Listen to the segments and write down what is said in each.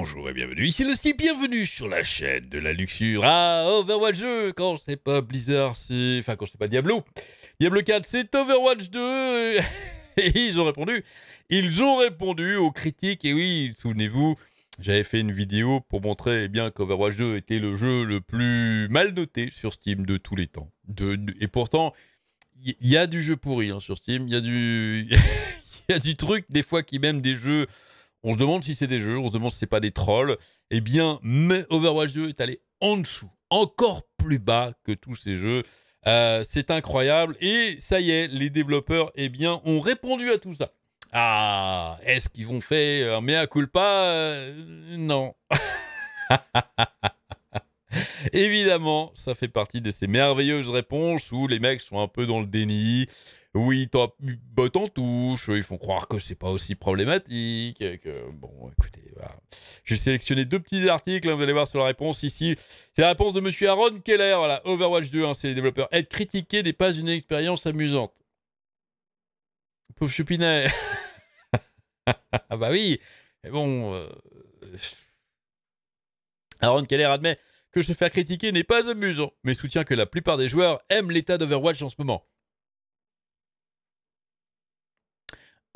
bonjour et bienvenue, ici le Steam. bienvenue sur la chaîne de la luxure à ah, Overwatch 2, quand c'est pas Blizzard, c'est... Enfin, quand c'est pas Diablo. Diablo 4, c'est Overwatch 2, et ils ont répondu, ils ont répondu aux critiques, et oui, souvenez-vous, j'avais fait une vidéo pour montrer eh bien qu'Overwatch 2 était le jeu le plus mal noté sur Steam de tous les temps. et pourtant, il y, a du jeu pourri hein, sur Steam, il y a du... Il y a du truc, des fois, qui même des jeux on se demande si c'est des jeux, on se demande si c'est pas des trolls. Eh bien, mais Overwatch 2 est allé en dessous, encore plus bas que tous ces jeux. Euh, c'est incroyable. Et ça y est, les développeurs, eh bien, ont répondu à tout ça. Ah, est-ce qu'ils vont faire un mea culpa euh, Non. Évidemment, ça fait partie de ces merveilleuses réponses où les mecs sont un peu dans le déni oui, top. t'en ils font croire que c'est pas aussi problématique. Bon, écoutez, voilà. j'ai sélectionné deux petits articles, hein, vous allez voir sur la réponse ici. C'est la réponse de monsieur Aaron Keller, voilà, Overwatch 2, hein, c'est les développeurs. Être critiqué n'est pas une expérience amusante. Pauvre Chupinet Ah bah oui, mais bon... Euh, Aaron Keller admet que se faire critiquer n'est pas amusant, mais soutient que la plupart des joueurs aiment l'état d'Overwatch en ce moment.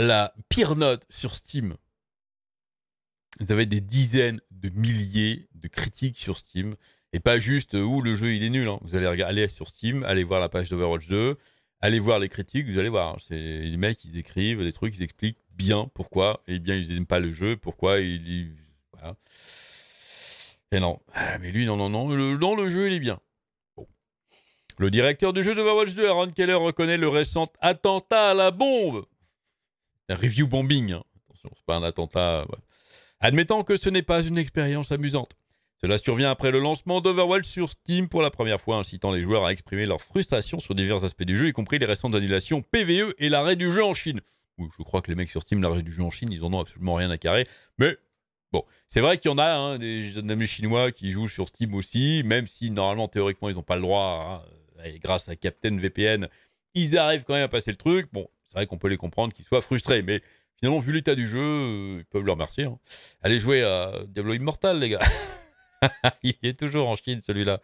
la pire note sur Steam. Vous avez des dizaines de milliers de critiques sur Steam. Et pas juste, euh, où le jeu il est nul. Hein. Vous allez regarder sur Steam, allez voir la page d'Overwatch 2, allez voir les critiques, vous allez voir. Les mecs, ils écrivent des trucs, ils expliquent bien pourquoi et bien ils n'aiment pas le jeu, pourquoi ils. Et non. Ah, mais lui, non, non, non. Le, non, le jeu, il est bien. Le directeur du jeu d'Overwatch 2, Aaron Keller, reconnaît le récent attentat à la bombe un review bombing. Hein. Attention, c'est pas un attentat. Euh, admettons que ce n'est pas une expérience amusante. Cela survient après le lancement d'Overwatch sur Steam pour la première fois, incitant les joueurs à exprimer leur frustration sur divers aspects du jeu, y compris les récentes annulations PVE et l'arrêt du jeu en Chine. je crois que les mecs sur Steam, l'arrêt du jeu en Chine, ils en ont absolument rien à carrer. Mais bon, c'est vrai qu'il y en a, hein, des amis chinois qui jouent sur Steam aussi, même si normalement, théoriquement, ils n'ont pas le droit. Hein, grâce à Captain VPN, ils arrivent quand même à passer le truc. Bon, c'est vrai qu'on peut les comprendre qu'ils soient frustrés, mais finalement, vu l'état du jeu, euh, ils peuvent leur remercier. Hein. Allez jouer à Diablo Immortal, les gars. Il est toujours en Chine, celui-là.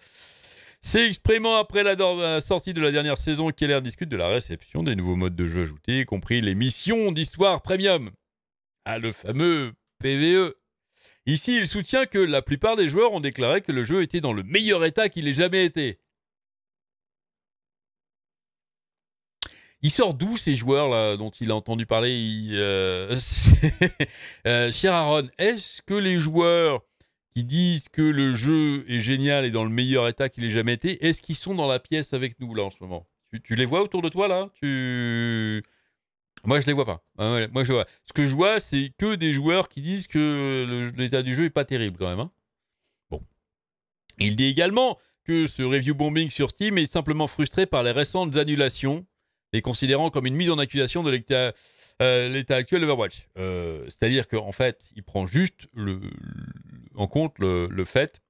C'est exprimant après la, sortie de la dernière saison, Keller discute de la réception des nouveaux modes de jeu ajoutés, y compris les missions d'histoire premium. Ah, le fameux PVE. Ici, il soutient que la plupart des joueurs ont déclaré que le jeu était dans le meilleur état qu'il ait jamais été. Il sort d'où ces joueurs là dont il a entendu parler euh, euh, Cher Aaron, est-ce que les joueurs qui disent que le jeu est génial et dans le meilleur état qu'il ait jamais été, est-ce qu'ils sont dans la pièce avec nous là en ce moment tu, les vois autour de toi là Tu moi, je les vois pas. Ah moi, je vois. Ce que je vois, c'est que des joueurs qui disent que l'état du jeu est pas terrible quand même. Hein. bon. Il dit également que ce review bombing sur Steam est simplement frustré par les récentes annulations les considérant comme une mise en accusation de euh, l'état actuel d'Overwatch. Euh, C'est-à-dire qu'en fait, il prend juste en compte le, fait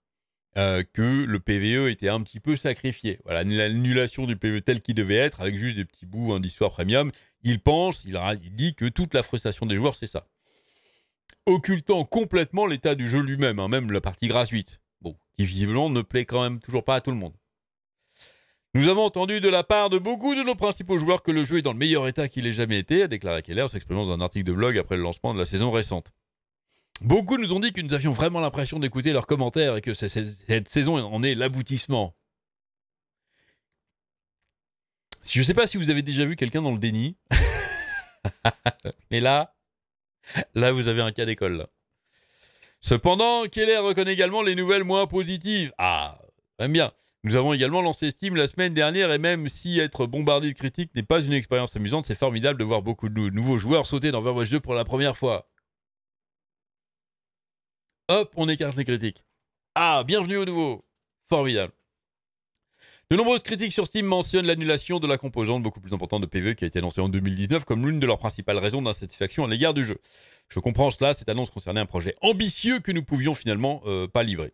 euh, que le PVE était un petit peu sacrifié. Voilà, l'annulation du PVE tel qu'il devait être, avec juste des petits bouts hein, d'histoire premium. Il pense, il, dit que toute la frustration des joueurs, c'est ça. Occultant complètement l'état du jeu lui-même, hein, même la partie gratuite. Bon, qui visiblement ne plaît quand même toujours pas à tout le monde. Nous avons entendu de la part de beaucoup de nos principaux joueurs que le jeu est dans le meilleur état qu'il ait jamais été, a déclaré Keller, s'exprimant dans un article de blog après le lancement de la saison récente. Beaucoup nous ont dit que nous avions vraiment l'impression d'écouter leurs commentaires et que cette saison en est l'aboutissement. Je ne sais pas si vous avez déjà vu quelqu'un dans le déni, mais là, là vous avez un cas d'école. Cependant, Keller reconnaît également les nouvelles moins positives. Ah, j'aime bien. Nous avons également lancé Steam la semaine dernière et même si être bombardé de critiques n'est pas une expérience amusante, c'est formidable de voir beaucoup de nouveaux joueurs sauter dans Overwatch 2 pour la première fois. Hop, on écarte les critiques. Ah, bienvenue au nouveau. Formidable. De nombreuses critiques sur Steam mentionnent l'annulation de la composante beaucoup plus importante de PvE qui a été annoncée en 2019 comme l'une de leurs principales raisons d'insatisfaction à l'égard du jeu. Je comprends cela, cette annonce concernait un projet ambitieux que nous pouvions finalement euh, pas livrer.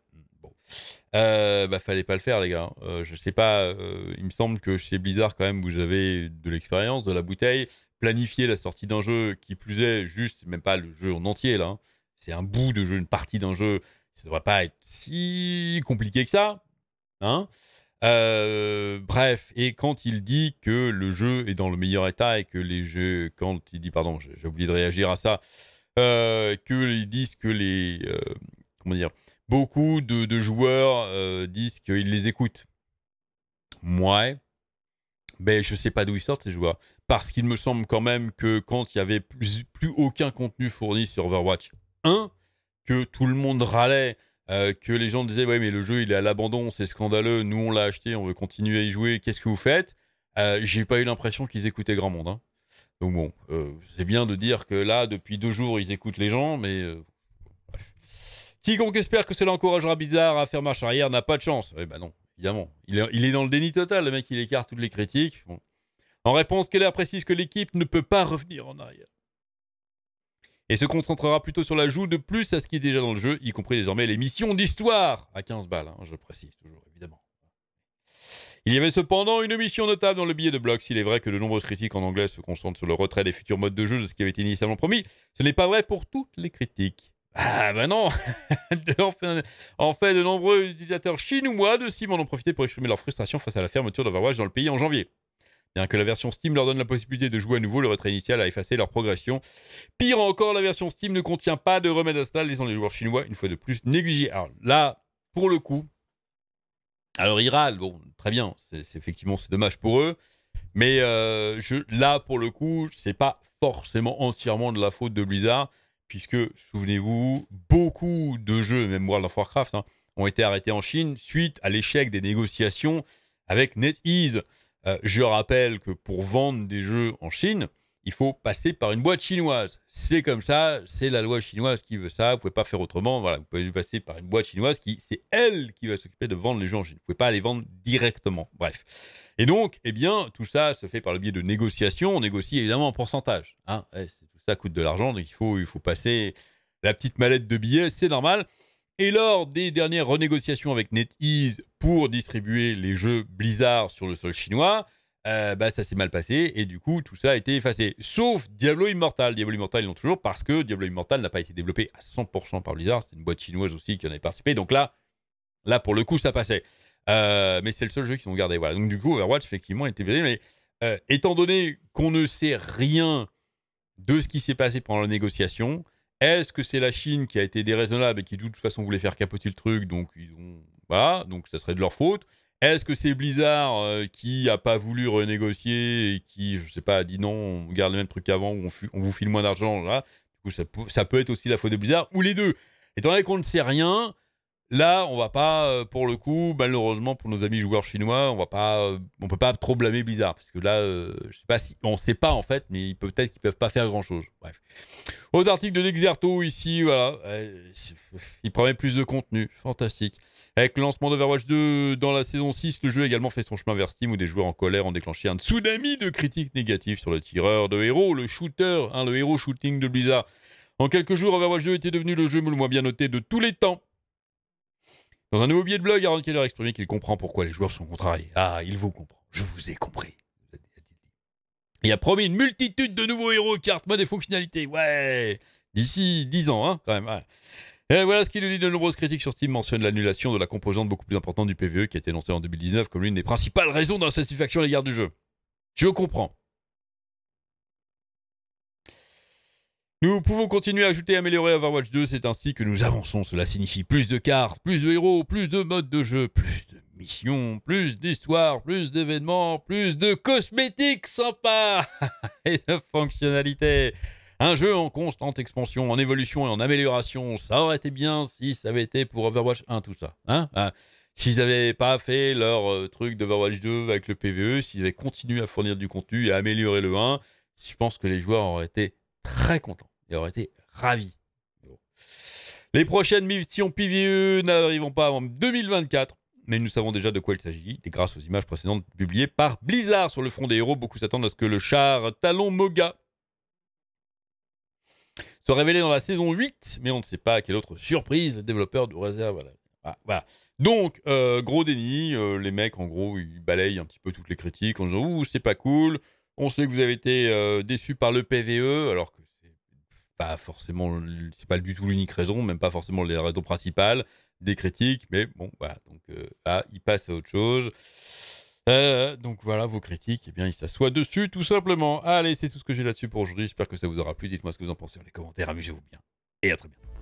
Euh, bah, fallait pas le faire, les gars. Hein. Euh, je sais pas, euh, il me semble que chez Blizzard, quand même, vous avez de l'expérience, de la bouteille. Planifier la sortie d'un jeu qui plus est juste, même pas le jeu en entier, là. Hein. C'est un bout de jeu, une partie d'un jeu. Ça devrait pas être si compliqué que ça. Hein bref, et quand il dit que le jeu est dans le meilleur état et que les jeux, quand il dit, pardon, j'ai oublié de réagir à ça, Que ils disent que les, comment dire, Beaucoup de, joueurs euh, disent qu'ils les écoutent. Moi, ben, je ne sais pas d'où ils sortent ces joueurs. Parce qu'il me semble quand même que quand il n'y avait plus, aucun contenu fourni sur Overwatch 1, que tout le monde râlait, euh, que les gens disaient Ouais, mais le jeu il est à l'abandon, c'est scandaleux, nous on l'a acheté, on veut continuer à y jouer, qu'est-ce que vous faites euh, J'ai pas eu l'impression qu'ils écoutaient grand monde. Hein. Donc bon, c'est bien de dire que là, depuis deux jours, ils écoutent les gens, mais Quiconque espère que cela encouragera Bizarre à faire marche arrière n'a pas de chance. Eh ben non, évidemment. Il est, dans le déni total, le mec, il écarte toutes les critiques. En réponse, Keller précise que l'équipe ne peut pas revenir en arrière. Et se concentrera plutôt sur l'ajout de plus à ce qui est déjà dans le jeu, y compris désormais les missions d'histoire à 15 balles, hein, je le précise toujours, évidemment. Il y avait cependant une mission notable dans le billet de bloc. S'il est vrai que de nombreuses critiques en anglais se concentrent sur le retrait des futurs modes de jeu de ce qui avait été initialement promis, ce n'est pas vrai pour toutes les critiques. Ah ben non En fait, de nombreux utilisateurs chinois de Steam en ont profité pour exprimer leur frustration face à la fermeture d'Overwatch dans le pays en janvier. Bien que la version Steam leur donne la possibilité de jouer à nouveau, le retrait initial a effacé leur progression. Pire encore, la version Steam ne contient pas de remède install, laissant les joueurs chinois, une fois de plus, négligés. Alors là, pour le coup, alors râlent, bon, très bien, c'est effectivement c'est dommage pour eux, mais euh, je, là, pour le coup, c'est pas forcément entièrement de la faute de Blizzard puisque, souvenez-vous, beaucoup de jeux, même World of Warcraft, hein, ont été arrêtés en Chine suite à l'échec des négociations avec NetEase. Euh, je rappelle que pour vendre des jeux en Chine, il faut passer par une boîte chinoise. C'est comme ça, c'est la loi chinoise qui veut ça, vous pouvez pas faire autrement, voilà, vous pouvez passer par une boîte chinoise qui, c'est elle qui va s'occuper de vendre les jeux en Chine. Vous pouvez pas les vendre directement, bref. Et donc, eh bien, tout ça se fait par le biais de négociations, on négocie évidemment en pourcentage, hein. Eh, ça coûte de l'argent, donc il faut, il faut passer la petite mallette de billets, c'est normal. Et lors des dernières renégociations avec NetEase pour distribuer les jeux Blizzard sur le sol chinois, euh, bah, ça s'est mal passé et du coup tout ça a été effacé. Sauf Diablo Immortal. Diablo Immortal, ils l'ont toujours parce que Diablo Immortal n'a pas été développé à 100% par Blizzard. C'était une boîte chinoise aussi qui en avait participé. Donc là, là pour le coup, ça passait. Euh, mais c'est le seul jeu qu'ils ont gardé. Voilà. Donc du coup, Overwatch, effectivement, a été baisé. Mais euh, étant donné qu'on ne sait rien de ce qui s'est passé pendant la négociation. Est-ce que c'est la Chine qui a été déraisonnable et qui, de toute façon, voulait faire capoter le truc Donc, ils ont. Voilà, donc ça serait de leur faute. Est-ce que c'est Blizzard euh, qui a pas voulu renégocier et qui, je sais pas, a dit non, on garde le même truc qu'avant on, vous file moins d'argent là Du coup, ça, peut être aussi la faute de Blizzard ou les deux. Et donné qu'on ne sait rien, Là, on va pas, euh, pour le coup, malheureusement pour nos amis joueurs chinois, on va pas, euh, on peut pas trop blâmer Blizzard parce que là, on euh, je sais pas si, on sait pas en fait, mais peut-être qu'ils peuvent pas faire grand chose. Bref, autre article de Dexerto ici, voilà, ils il promet plus de contenu, fantastique. Avec le lancement d'Overwatch 2 dans la saison 6, le jeu a également fait son chemin vers Steam où des joueurs en colère ont déclenché un tsunami de critiques négatives sur le tireur de héros, le shooter, hein, le héros shooting de Blizzard. En quelques jours, Overwatch 2 était devenu le jeu le moins bien noté de tous les temps dans un nouveau billet de blog, Aaron Keller a exprimé qu'il comprend pourquoi les joueurs sont contrariés. Ah, il vous comprend. Je vous ai compris. Il a promis une multitude de nouveaux héros, cartes, modes et fonctionnalités. Ouais D'ici 10 ans, hein, quand même. Et voilà ce qu'il nous dit. De nombreuses critiques sur Steam mentionnent l'annulation de la composante beaucoup plus importante du PVE qui a été lancée en 2019 comme l'une des principales raisons d'insatisfaction à l'égard du jeu. Je comprends. Nous pouvons continuer à ajouter et améliorer Overwatch 2, c'est ainsi que nous avançons. Cela signifie plus de cartes, plus de héros, plus de modes de jeu, plus de missions, plus d'histoires, plus d'événements, plus de cosmétiques sympas et de fonctionnalités. Un jeu en constante expansion, en évolution et en amélioration, ça aurait été bien si ça avait été pour Overwatch 1 tout ça. Hein, hein. S'ils n'avaient pas fait leur euh, truc d'Overwatch 2 avec le PVE, s'ils avaient continué à fournir du contenu et à améliorer le 1, je pense que les joueurs auraient été très contents. Il aurait été ravi. Les prochaines missions PVE n'arriveront pas avant 2024 mais nous savons déjà de quoi il s'agit, et grâce aux images précédentes publiées par Blizzard sur le front des héros, beaucoup s'attendent à ce que le char Talon Moga soit révélé dans la saison 8, mais on ne sait pas à quelle autre surprise le développeur de réserve. Ah, voilà. Donc, euh, gros déni, euh, les mecs, en gros, ils balayent un petit peu toutes les critiques en disant « Ouh, c'est pas cool, on sait que vous avez été euh, déçus déçu par le PVE », alors que pas forcément, c'est pas du tout l'unique raison, même pas forcément les raisons principales des critiques, mais bon, voilà. Donc là, euh, ah, il passe à autre chose. Euh, donc voilà vos critiques, et eh bien il s'assoit dessus tout simplement. Allez, c'est tout ce que j'ai là-dessus pour aujourd'hui. J'espère que ça vous aura plu. Dites-moi ce que vous en pensez dans les commentaires. Amusez-vous bien et à très bientôt.